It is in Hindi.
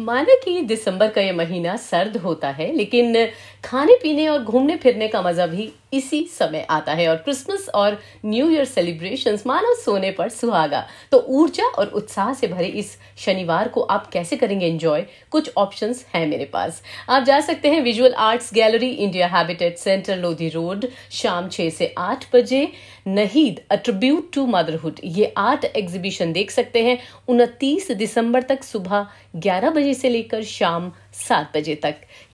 माना कि दिसंबर का यह महीना सर्द होता है लेकिन खाने पीने और घूमने फिरने का मज़ा भी इसी समय आता है और क्रिसमस और न्यू ईयर सेलिब्रेशंस मानव सोने पर सुहागा तो ऊर्जा और उत्साह से भरे इस शनिवार को आप कैसे करेंगे एंजॉय कुछ ऑप्शंस हैं मेरे पास आप जा सकते हैं visual arts gallery India habitat centre Lodhi road शाम छह से आठ बजे नहीद अट्रीब्यूट टू मदरहुड ये आर्ट एग्जीबिशन देख सकते हैं उनतीस दिसंबर तक सुबह ग्यारह बजे से लेकर शाम सात बजे तक